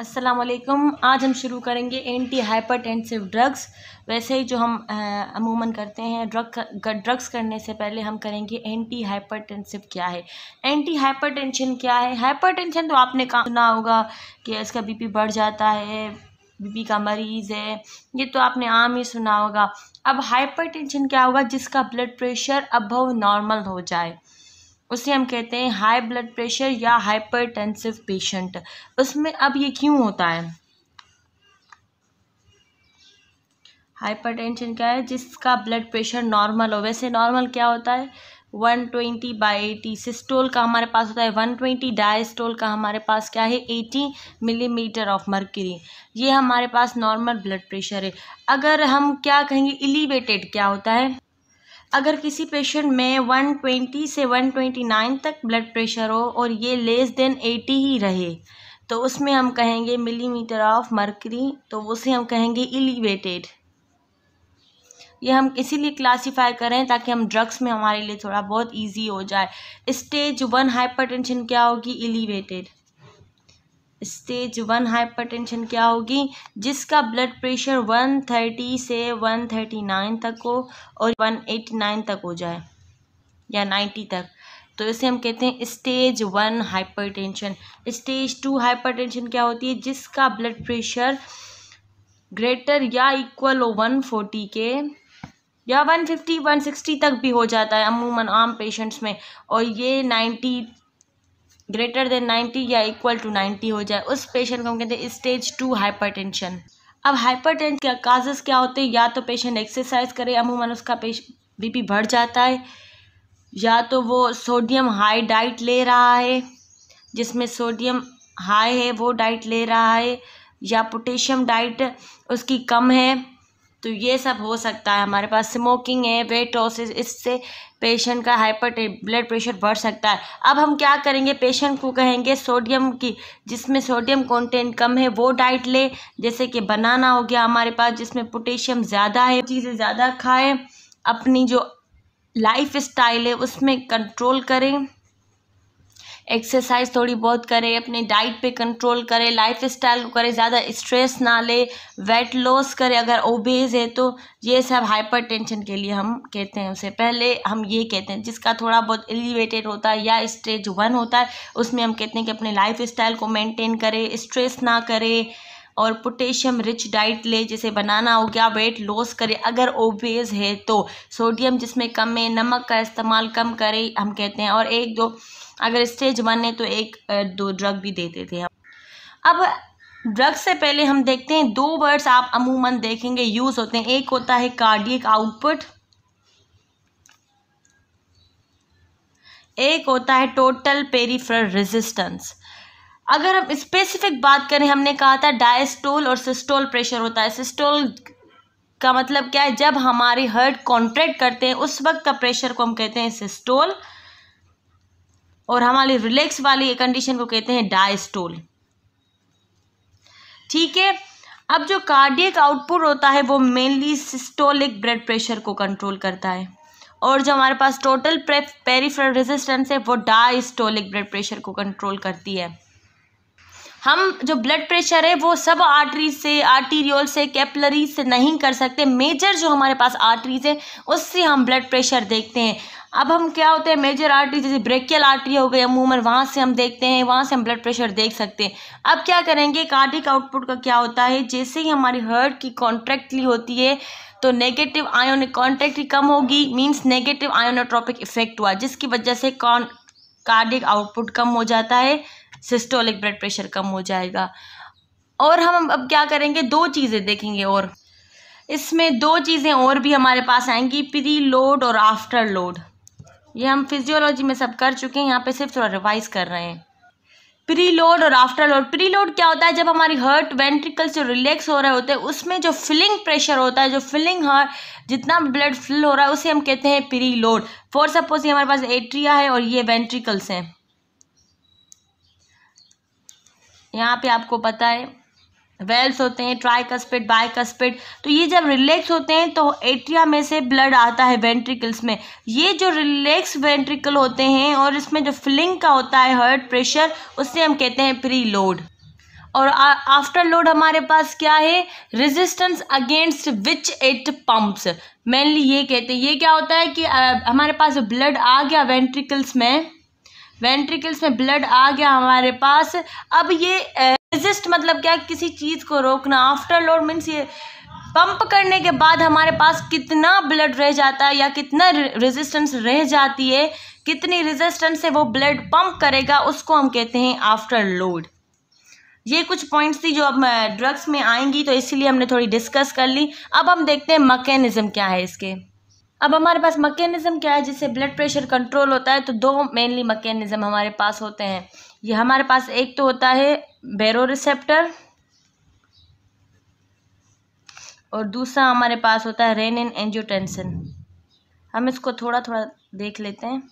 असलकम आज हम शुरू करेंगे एंटी हाइपरटेंसिव ड्रग्स वैसे ही जो हम अमूमन करते हैं ड्रग ड्रग्स करने से पहले हम करेंगे एंटी हाइपरटेंसिव क्या है एंटी हाइपरटेंशन क्या है हाइपरटेंशन तो आपने कहा सुना होगा कि इसका बीपी बढ़ जाता है बीपी का मरीज़ है ये तो आपने आम ही सुना होगा अब हाइपरटेंशन क्या होगा जिसका ब्लड प्रेशर अबव नॉर्मल हो जाए उसे हम कहते हैं हाई ब्लड प्रेशर या हाइपरटेंसिव पेशेंट उसमें अब ये क्यों होता है हाइपरटेंशन क्या है जिसका ब्लड प्रेशर नॉर्मल हो वैसे नॉर्मल क्या होता है one twenty by eighty systole का हमारे पास होता है वन ट्वेंटी डायस्टोल का हमारे पास क्या है एटी मिलीमीटर ऑफ मर्क्यूरी ये हमारे पास नॉर्मल ब्लड प्रेशर है अगर हम क्या कहेंगे इलिवेटेड क्या होता है अगर किसी पेशेंट में 120 से 129 तक ब्लड प्रेशर हो और ये लेस देन 80 ही रहे तो उसमें हम कहेंगे मिलीमीटर ऑफ मर्करी तो उसे हम कहेंगे इलिवेटेड ये हम इसीलिए क्लासीफाई करें ताकि हम ड्रग्स में हमारे लिए थोड़ा बहुत इजी हो जाए स्टेज वन हाइपरटेंशन क्या होगी इलिवेटेड स्टेज वन हाइपरटेंशन क्या होगी जिसका ब्लड प्रेशर 130 से 139 तक हो और 189 तक हो जाए या 90 तक तो इसे हम कहते हैं stage one hypertension stage two hypertension क्या होती है जिसका ब्लड प्रेशर ग्रेटर या इक्वल हो 140 के या 150 160 तक भी हो जाता है अमूमन आम पेशेंट्स में और ये ग्रेटर देन 90 या इक्वल टू 90 हो जाए उस पेशेंट को हम कहते हैं स्टेज टू हाइपरटेंशन अब हाइपरटेंशन का काजेस क्या होते हैं या तो पेशेंट एक्सरसाइज करे अमूमन उसका पेश बीपी बढ़ जाता है या तो वो सोडियम हाई डाइट ले रहा है जिसमें सोडियम हाई है वो डाइट ले रहा है या पोटेशियम डाइट उसकी कम है तो ये सब हो सकता है हमारे पास स्मोकिंग है वेट लॉसेस इससे पेशेंट का हाइपर ब्लड प्रेशर बढ़ सकता है अब हम क्या करेंगे पेशेंट को कहेंगे सोडियम की जिसमें सोडियम कंटेंट कम है वो डाइट ले जैसे कि बनाना हो गया हमारे पास जिसमें पोटेशियम ज़्यादा है चीज़ें ज़्यादा खाएं अपनी जो लाइफ स्टाइल है उसमें कंट्रोल करें एक्सरसाइज थोड़ी बहुत करे अपने डाइट पे कंट्रोल करे लाइफ स्टाइल को करे ज़्यादा स्ट्रेस ना ले वेट लॉस करे अगर ओबेज है तो ये सब हाइपर टेंशन के लिए हम कहते हैं उसे पहले हम ये कहते हैं जिसका थोड़ा बहुत एलिवेटेड होता है या स्टेज वन होता है उसमें हम कहते हैं कि अपने लाइफ स्टाइल को मेनटेन करे स्ट्रेस ना करे और पोटेशियम रिच डाइट ले जैसे बनाना हो गया वेट लॉस करे अगर ओबेज है तो सोडियम जिसमें कम है नमक का इस्तेमाल कम करे हम कहते हैं और एक दो अगर स्टेज वन है तो एक दो ड्रग भी देते थे अब ड्रग से पहले हम देखते हैं दो वर्ड्स आप अमूमन देखेंगे यूज होते हैं एक होता है कार्डियक आउटपुट एक होता है टोटल पेरीफ्रल रेजिस्टेंस अगर हम स्पेसिफिक बात करें हमने कहा था डायस्टोल और सिस्टोल प्रेशर होता है सिस्टोल का मतलब क्या है जब हमारे हर्ट कॉन्ट्रैक्ट करते हैं उस वक्त का प्रेशर को हम कहते हैं सिस्टोल और हमारी रिलैक्स वाली कंडीशन को कहते हैं डायस्टोल ठीक है अब जो कार्डियक आउटपुट होता है वो मेनली सिस्टोलिक ब्लड प्रेशर को कंट्रोल करता है और जो हमारे पास टोटल पेरीफ्रल रेजिस्टेंस है वो डायस्टोलिक ब्लड प्रेशर को कंट्रोल करती है हम जो ब्लड प्रेशर है वो सब आर्टरी से आर्टीरियोल से कैपलरी से नहीं कर सकते मेजर जो हमारे पास आर्टरीज है उससे हम ब्लड प्रेशर देखते हैं अब हम क्या होते हैं मेजर आर्टरी जैसे ब्रेकियल आर्टरी हो गई अमूमन वहाँ से हम देखते हैं वहाँ से हम ब्लड प्रेशर देख सकते हैं अब क्या करेंगे कार्डिक आउटपुट का क्या होता है जैसे ही हमारी हर्ट की कॉन्ट्रैक्टली होती है तो नेगेटिव आयोनिक कॉन्ट्रैक्टली कम होगी मीन्स नेगेटिव आयोनोट्रॉपिक इफेक्ट हुआ जिसकी वजह से कॉन कार्डिक आउटपुट कम हो जाता है सिस्टोलिक ब्लड प्रेशर कम हो जाएगा और हम अब क्या करेंगे दो चीज़ें देखेंगे और इसमें दो चीज़ें और भी हमारे पास आएंगी प्री लोड और आफ्टर लोड ये हम फिजियोलॉजी में सब कर चुके हैं यहाँ पे सिर्फ थोड़ा रिवाइज कर रहे हैं प्री लोड और आफ्टर लोड प्री लोड क्या होता है जब हमारी हर्ट वेंट्रिकल जो रिलैक्स हो रहे होते हैं उसमें जो फिलिंग प्रेशर होता है जो फिलिंग हर्ट जितना ब्लड फिल हो रहा है उसे हम कहते हैं प्री लोड फॉर सपोज ये हमारे पास एट्रिया है और ये वेंट्रिकल्स हैं यहाँ पे आपको पता है वेल्स होते हैं ट्राइकस्पिड बाइकस्पिड तो ये जब रिलैक्स होते हैं तो एट्रिया में से ब्लड आता है वेंट्रिकल्स में ये जो रिलैक्स वेंट्रिकल होते हैं और इसमें जो फिलिंग का होता है हर्ट प्रेशर उससे हम कहते हैं प्री लोड और आफ्टर लोड हमारे पास क्या है resistance against which it pumps mainly ये कहते हैं ये क्या होता है कि आ, हमारे पास ब्लड आ गया वेंट्रिकल्स में वेंट्रिकल्स में ब्लड आ गया हमारे पास अब ये रेजिस्ट मतलब क्या किसी चीज़ को रोकना आफ्टर लोड मीन्स ये पंप करने के बाद हमारे पास कितना ब्लड रह जाता है या कितना रेजिस्टेंस रह जाती है कितनी रेजिस्टेंस से वो ब्लड पंप करेगा उसको हम कहते हैं आफ्टर लोड ये कुछ पॉइंट्स थी जो अब ड्रग्स में आएंगी तो इसीलिए हमने थोड़ी डिस्कस कर ली अब हम देखते हैं मकैनिज़म क्या है इसके अब हमारे पास मकैनिज़म क्या है जिससे ब्लड प्रेशर कंट्रोल होता है तो दो मेनली मकैनिज़म हमारे पास होते हैं ये हमारे पास एक तो होता है बेरो रिसेप्टर और दूसरा हमारे पास होता है रेन इन एंजियोटेंसन हम इसको थोड़ा थोड़ा देख लेते हैं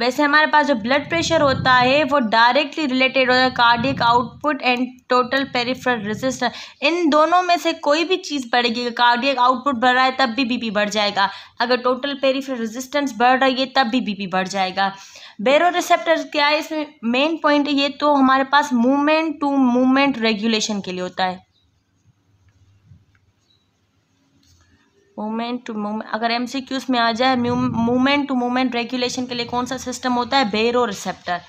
वैसे हमारे पास जो ब्लड प्रेशर होता है वो डायरेक्टली रिलेटेड होता है cardiac output and total peripheral resistance इन दोनों में से कोई भी चीज़ बढ़ेगी कार्डियक आउटपुट बढ़ रहा है तब भी बीपी बढ़ जाएगा अगर टोटल पेरिफेरल रेजिस्टेंस बढ़ रही है तब भी बीपी बढ़ जाएगा बेरो रिसेप्टर क्या है इसमें मेन पॉइंट ये तो हमारे पास मूवमेंट टू मूवमेंट रेगुलेशन के लिए होता है मूवमेंट टू मूवमेंट अगर एम में आ जाए मूवमेंट टू मूवमेंट रेगुलेशन के लिए कौन सा सिस्टम होता है बेरो रिसेप्टर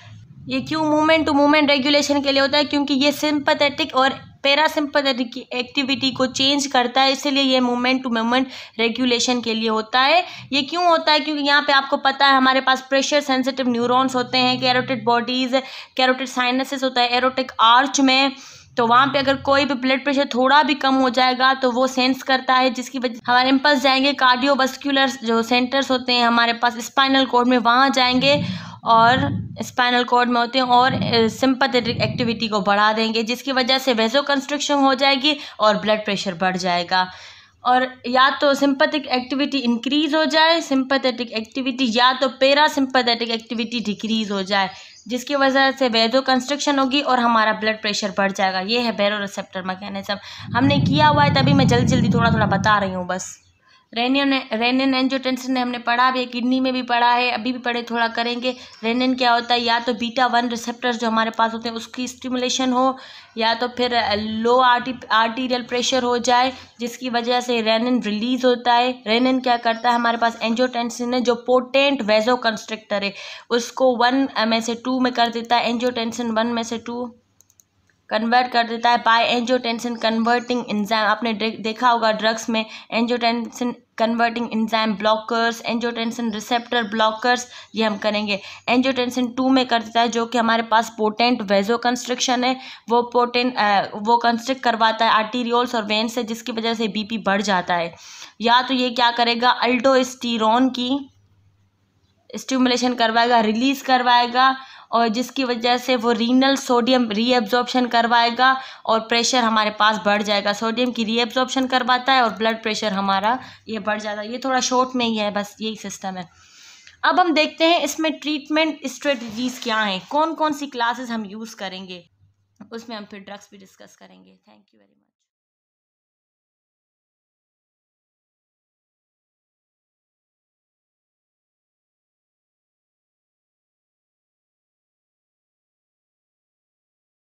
ये क्यों मूवमेंट टू मूवमेंट रेगुलेशन के लिए होता है क्योंकि ये सिंपथेटिक और पैरासिम्पथेटिक एक्टिविटी को चेंज करता है इसलिए ये मूवमेंट टू मूवमेंट रेगुलेशन के लिए होता है ये क्यों होता है क्योंकि यहाँ पे आपको पता है हमारे पास प्रेशर सेंसिटिव न्यूरॉन्स होते हैं कैरोटिड बॉडीज कैरोटिड साइनसेस होता है एरोटिक आर्च में तो वहाँ पे अगर कोई भी ब्लड प्रेशर थोड़ा भी कम हो जाएगा तो वो सेंस करता है जिसकी वजह हमारे इम्पल्स जाएंगे कार्डियोवस्कुलर जो सेंटर्स होते हैं हमारे पास स्पाइनल कोड में वहाँ जाएंगे और स्पाइनल कोड में होते हैं और सिंपथेटिक एक्टिविटी को बढ़ा देंगे जिसकी वजह से वेजो कंस्ट्रक्शन हो जाएगी और ब्लड प्रेशर बढ़ जाएगा और या तो सिंपथिक एक्टिविटी इंक्रीज हो जाए सिंपथेटिक एक्टिविटी या तो पैरा सिंपथेटिक एक्टिविटी डिक्रीज हो जाए जिसकी वजह से वेदो कंस्ट्रक्शन होगी और हमारा ब्लड प्रेशर बढ़ जाएगा ये है बैरो रिसेप्टर मैकेनिज्म हमने किया हुआ है तभी मैं जल्दी जल्दी थोड़ा थोड़ा बता रही हूँ बस रेनियन रेनियन एंजियोटेंसिन ने हमने पढ़ा भी है किडनी में भी पढ़ा है अभी भी पढ़े थोड़ा करेंगे रेनियन क्या होता है या तो बीटा वन रिसेप्टर्स जो हमारे पास होते हैं उसकी स्टिमुलेशन हो या तो फिर लो आर्टी आर्टीरियल प्रेशर हो जाए जिसकी वजह से रेनिन रिलीज होता है रेनिन क्या करता है हमारे पास एंजोटेंसिन है जो पोटेंट वेजो कंस्ट्रक्टर है उसको वन में से टू में कर देता है एंजोटेंसिन वन में से टू कन्वर्ट कर देता है बाय एंजियोटेंसिन कन्वर्टिंग एंजाइम आपने देखा होगा ड्रग्स में angiotensin converting enzyme blockers angiotensin receptor blockers ये हम करेंगे एंजियोटेंसिन टू में कर देता है जो कि हमारे पास पोटेंट वेजो कंस्ट्रक्शन है वो पोटेंट वो कंस्ट्रिक्ट करवाता है आर्टीरियोल्स और वेन्स से जिसकी वजह से पी बढ़ जाता है या तो ये क्या करेगा अल्टोस्टीरोन की स्टिमुलेशन करवाएगा रिलीज करवाएगा और जिसकी वजह से वो रीनल सोडियम रीएब्जॉर्प्शन करवाएगा और प्रेशर हमारे पास बढ़ जाएगा सोडियम की रीएब्जॉर्प्शन करवाता है और ब्लड प्रेशर हमारा ये बढ़ जाता है ये थोड़ा शॉर्ट में ही है बस यही सिस्टम है अब हम देखते हैं इसमें ट्रीटमेंट स्ट्रेटजीज़ क्या हैं कौन कौन सी क्लासेस हम यूज़ करेंगे उसमें हम फिर ड्रग्स भी डिस्कस करेंगे थैंक यू वेरी मच